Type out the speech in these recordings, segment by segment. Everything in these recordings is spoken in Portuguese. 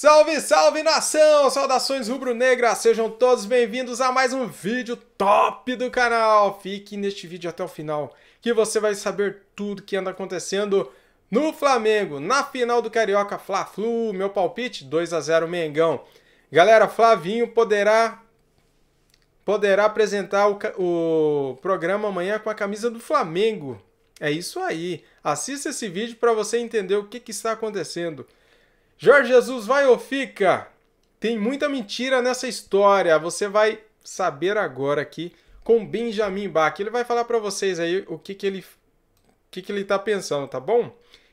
Salve, salve nação! Saudações rubro negra Sejam todos bem-vindos a mais um vídeo top do canal! Fique neste vídeo até o final que você vai saber tudo que anda acontecendo no Flamengo, na final do Carioca Fla-Flu, meu palpite 2 a 0 Mengão. Galera, Flavinho poderá poderá apresentar o, o programa amanhã com a camisa do Flamengo. É isso aí. Assista esse vídeo para você entender o que, que está acontecendo. Jorge Jesus vai ou fica? Tem muita mentira nessa história. Você vai saber agora aqui com Benjamin Bach. Ele vai falar para vocês aí o que, que ele o que, que ele tá pensando, tá bom?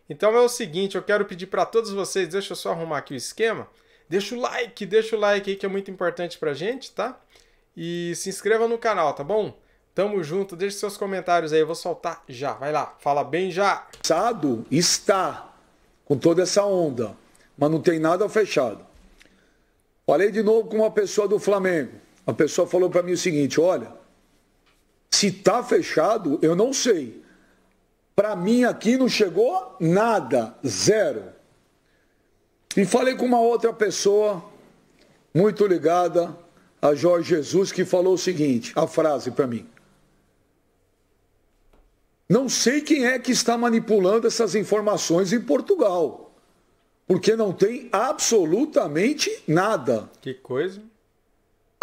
Então é o seguinte, eu quero pedir para todos vocês, deixa eu só arrumar aqui o esquema. Deixa o like, deixa o like aí que é muito importante pra gente, tá? E se inscreva no canal, tá bom? Tamo junto, deixe seus comentários aí, eu vou soltar já. Vai lá, fala bem já. Sado está com toda essa onda mas não tem nada fechado. Falei de novo com uma pessoa do Flamengo. A pessoa falou para mim o seguinte: olha, se tá fechado, eu não sei. Para mim aqui não chegou nada, zero. E falei com uma outra pessoa muito ligada a Jorge Jesus que falou o seguinte, a frase para mim. Não sei quem é que está manipulando essas informações em Portugal porque não tem absolutamente nada. Que coisa.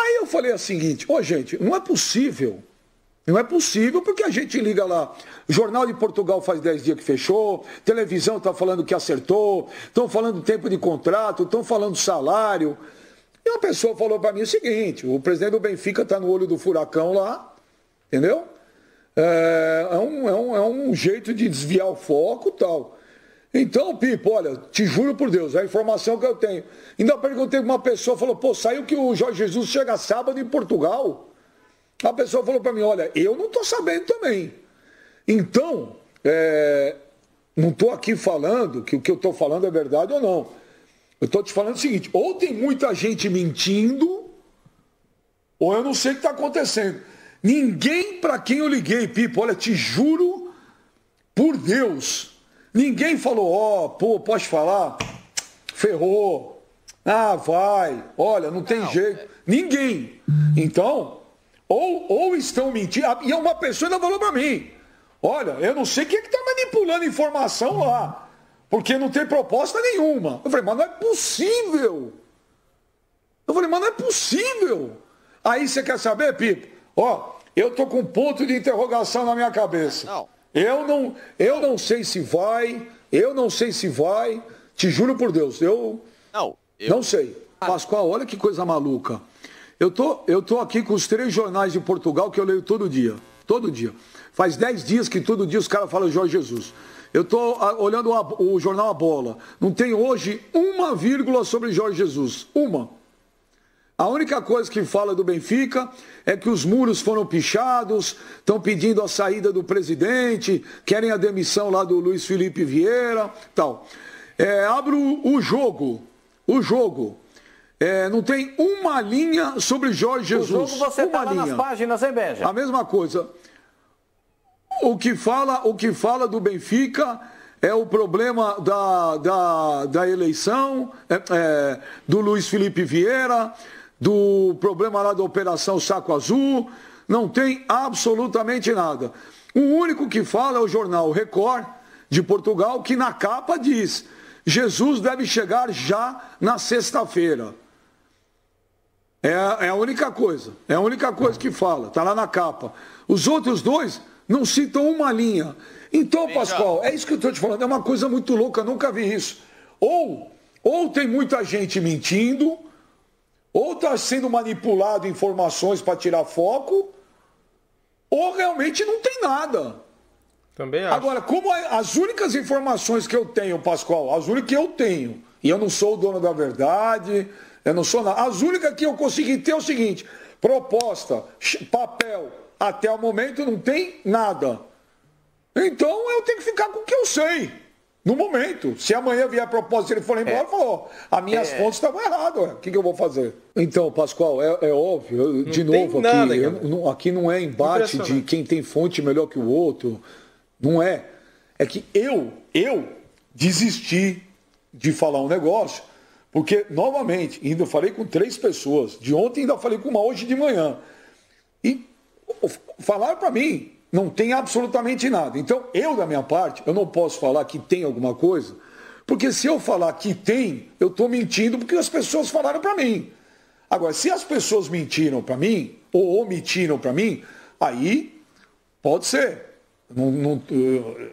Aí eu falei o assim, seguinte, ô gente, não é possível. Não é possível, porque a gente liga lá. Jornal de Portugal faz 10 dias que fechou, televisão está falando que acertou, estão falando tempo de contrato, estão falando salário. E uma pessoa falou para mim o seguinte: o presidente do Benfica está no olho do furacão lá, entendeu? É, é, um, é, um, é um jeito de desviar o foco tal. Então, Pipo, olha, te juro por Deus, é a informação que eu tenho. Ainda perguntei para uma pessoa, falou, pô, saiu que o Jorge Jesus chega sábado em Portugal. A pessoa falou para mim, olha, eu não estou sabendo também. Então, é, não estou aqui falando que o que eu estou falando é verdade ou não. Eu estou te falando o seguinte, ou tem muita gente mentindo, ou eu não sei o que está acontecendo. Ninguém para quem eu liguei, Pipo, olha, te juro por Deus Ninguém falou, ó, oh, pô, pode falar? Ferrou. Ah, vai. Olha, não tem jeito. Ninguém. Então, ou, ou estão mentindo. Ah, e uma pessoa ainda falou para mim: Olha, eu não sei quem é que está manipulando informação lá, porque não tem proposta nenhuma. Eu falei, mas não é possível. Eu falei, mas não é possível. Aí você quer saber, Pipo? Ó, eu tô com um ponto de interrogação na minha cabeça. Não. Eu não, eu não sei se vai, eu não sei se vai, te juro por Deus, eu não, eu... não sei. Pascoal, olha que coisa maluca. Eu tô, eu tô aqui com os três jornais de Portugal que eu leio todo dia, todo dia. Faz dez dias que todo dia os caras falam Jorge Jesus. Eu estou ah, olhando o jornal A Bola. Não tem hoje uma vírgula sobre Jorge Jesus. Uma. A única coisa que fala do Benfica é que os muros foram pichados, estão pedindo a saída do presidente, querem a demissão lá do Luiz Felipe Vieira, tal. É, abro o jogo, o jogo. É, não tem uma linha sobre Jorge Jesus. O jogo você tá uma tá linha. nas páginas, hein, Benja? A mesma coisa. O que fala, o que fala do Benfica é o problema da, da, da eleição, é, é, do Luiz Felipe Vieira, do problema lá da Operação Saco Azul, não tem absolutamente nada. O único que fala é o jornal Record de Portugal, que na capa diz: Jesus deve chegar já na sexta-feira. É, é, a única coisa, é a única coisa que fala, está lá na capa. Os outros dois não citam uma linha. Então, Pascoal, é isso que eu estou te falando, é uma coisa muito louca, nunca vi isso. Ou, ou tem muita gente mentindo, ou está sendo manipulado informações para tirar foco, ou realmente não tem nada. Também acho. Agora, como as únicas informações que eu tenho, Pascoal, as únicas que eu tenho, e eu não sou o dono da verdade, eu não sou nada, as únicas que eu consegui ter é o seguinte: proposta, papel, até o momento não tem nada. Então eu tenho que ficar com o que eu sei. No momento. Se amanhã vier a proposta e ele for embora, é. falou, as minhas é. fontes estavam erradas, o que, que, eu vou fazer? Então, Pascoal, é, é óbvio, eu, de novo, aqui, eu, não, aqui não é embate de quem tem fonte melhor que o outro. Não é. É que eu, eu desisti de falar um negócio, porque, novamente, ainda falei com três pessoas. De ontem ainda falei com uma hoje de manhã. E falaram para mim, não tem absolutamente nada. Então, eu, da minha parte, eu não posso falar que tem alguma coisa, porque se eu falar que tem, eu estou mentindo porque as pessoas falaram para mim. Agora, se as pessoas mentiram para mim, ou omitiram para mim, aí pode ser. Não, não, eh,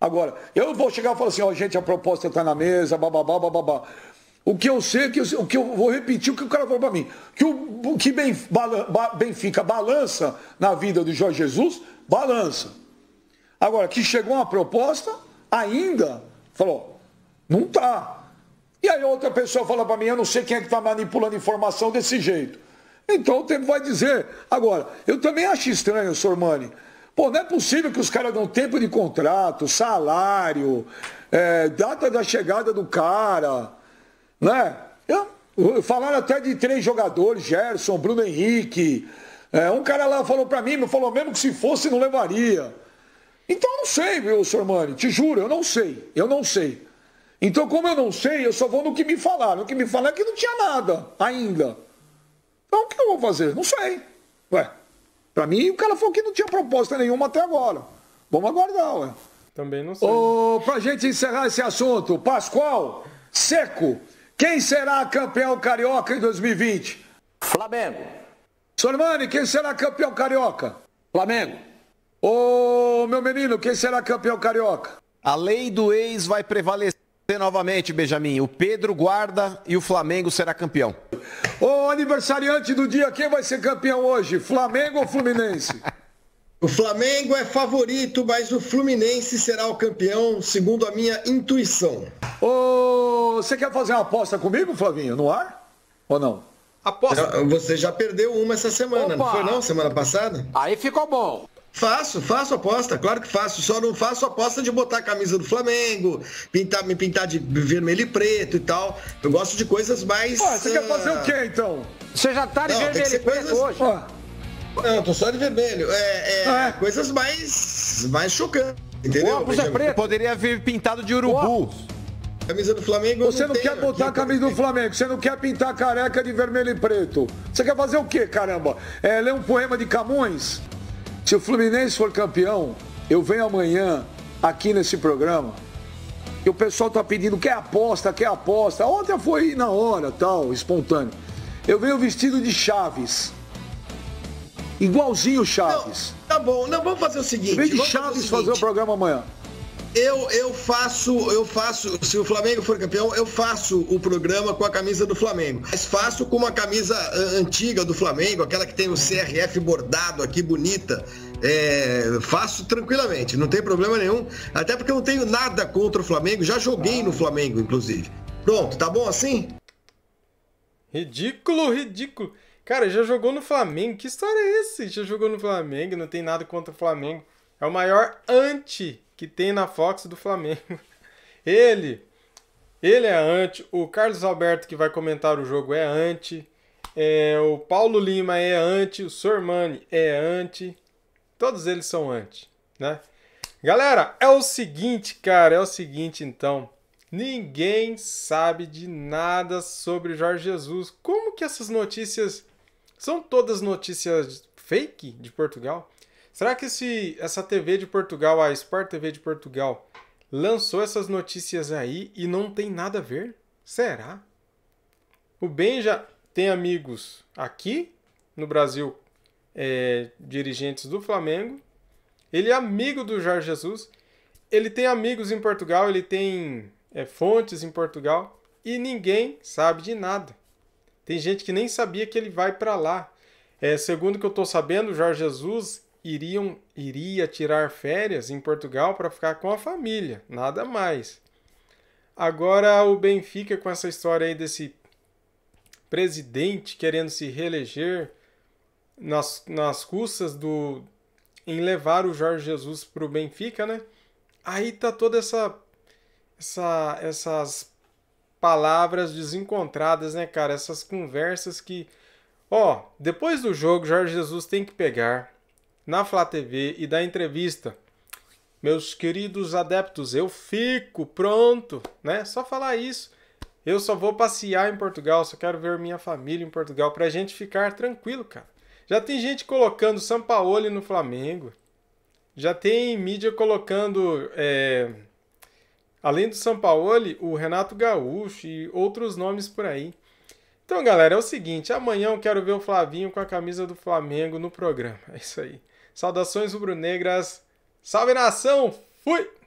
Agora, eu vou chegar e falar assim, ó, oh, gente, a proposta está na mesa, bababá, bababá. O que eu sei, que eu, o que eu vou repetir o que o cara falou para mim, que o que bem, Benfica balança na vida do Jorge Jesus, balança. Agora, que chegou uma proposta, ainda falou, não tá. E aí outra pessoa fala para mim, eu não sei quem é que está manipulando informação desse jeito. Então o tempo vai dizer. Agora, eu também acho estranho, Sormani. Pô, não é possível que os caras dão tempo de contrato, salário, é, data da chegada do cara né? Eu, falaram até de três jogadores, Gerson, Bruno Henrique. É, um cara lá falou para mim, falou mesmo que se fosse não levaria. Então eu não sei, viu, Sormani? Te juro, eu não sei. Eu não sei. Então, como eu não sei, eu só vou no que me falaram. O que me falaram é que não tinha nada ainda. Então, o que eu vou fazer? Não sei. Ué, pra mim, o cara falou que não tinha proposta nenhuma até agora. Vamos aguardar, ué. Também não sei. Ô, pra gente encerrar esse assunto, Pascoal, seco, quem será campeão carioca em 2020? Flamengo. Sormani, quem será campeão carioca? Flamengo. Ô, meu menino, quem será campeão carioca? A lei do ex vai prevalecer novamente, Benjamin. O Pedro guarda e o Flamengo será campeão. Ô, aniversariante do dia, quem vai ser campeão hoje? Flamengo ou Fluminense? O Flamengo é favorito, mas o Fluminense será o campeão, segundo a minha intuição. Ô, você quer fazer uma aposta comigo, Flavinho, no ar? Ou não? Aposta. Você já perdeu uma essa semana, Opa. não foi não? Semana passada? Aí ficou bom. Faço, faço aposta, claro que faço. Só não faço aposta de botar a camisa do Flamengo, pintar, me pintar de vermelho e preto e tal. Eu gosto de coisas mais. Pô, você uh... quer fazer o ah, quê então? Você já tá de não, vermelho e preto coisas... hoje. Pô. Não, tô só de vermelho. É, é, ah, é. coisas mais, mais chocantes, entendeu? O óculos é preto. Poderia vir pintado de urubu. Camisa do Flamengo. Você não, não quer botar a camisa do Flamengo, você não quer pintar a careca de vermelho e preto. Você quer fazer o quê, caramba? É, ler um poema de Camões? Se o Fluminense for campeão, eu venho amanhã aqui nesse programa e o pessoal tá pedindo quer aposta, quer aposta. Ontem foi na hora, tal, espontâneo. Eu venho vestido de Chaves. Igualzinho o Chaves. Não, tá bom, não, vamos fazer o seguinte. Vem de Chaves fazer o, fazer o programa amanhã. Eu, eu faço, eu faço, se o Flamengo for campeão, eu faço o programa com a camisa do Flamengo. Mas faço com uma camisa eh, antiga do Flamengo, aquela que tem o CRF bordado aqui, bonita. É, faço tranquilamente, não tem problema nenhum. Até porque eu não tenho nada contra o Flamengo, já joguei no Flamengo, inclusive. Pronto, tá bom assim? Ridículo, ridículo. Cara, já jogou no Flamengo? Que história é essa? Já jogou no Flamengo, não tem nada contra o Flamengo. É o maior anti que tem na Fox do Flamengo. Ele, ele é anti. O Carlos Alberto, que vai comentar o jogo, é anti. É, o Paulo Lima é anti. O Sormani é anti. Todos eles são anti, né? Galera, é o seguinte, cara. É o seguinte, então. Ninguém sabe de nada sobre Jorge Jesus. Como que essas notícias são todas notícias fake de Portugal? Será que esse, essa TV de Portugal, a Sport TV de Portugal, lançou essas notícias aí e não tem nada a ver? Será? O Ben já tem amigos aqui no Brasil, é, dirigentes do Flamengo. Ele é amigo do Jorge Jesus. Ele tem amigos em Portugal, ele tem é, fontes em Portugal e ninguém sabe de nada. Tem gente que nem sabia que ele vai para lá. É, segundo que eu estou sabendo, Jorge Jesus iriam, iria tirar férias em Portugal para ficar com a família, nada mais. Agora o Benfica com essa história aí desse presidente querendo se reeleger nas, nas custas do em levar o Jorge Jesus para o Benfica, né? Aí tá toda essa, essa essas palavras desencontradas, né, cara? Essas conversas que. Ó, depois do jogo, Jorge Jesus tem que pegar na Flá TV e dar entrevista. Meus queridos adeptos, eu fico pronto, né? Só falar isso. Eu só vou passear em Portugal, só quero ver minha família em Portugal pra gente ficar tranquilo, cara. Já tem gente colocando Sampaoli no Flamengo. Já tem mídia colocando. É Além do Sampaoli, o Renato Gaúcho e outros nomes por aí. Então, galera, é o seguinte: amanhã eu quero ver o Flavinho com a camisa do Flamengo no programa. É isso aí. Saudações rubro-negras. Salve nação! Fui!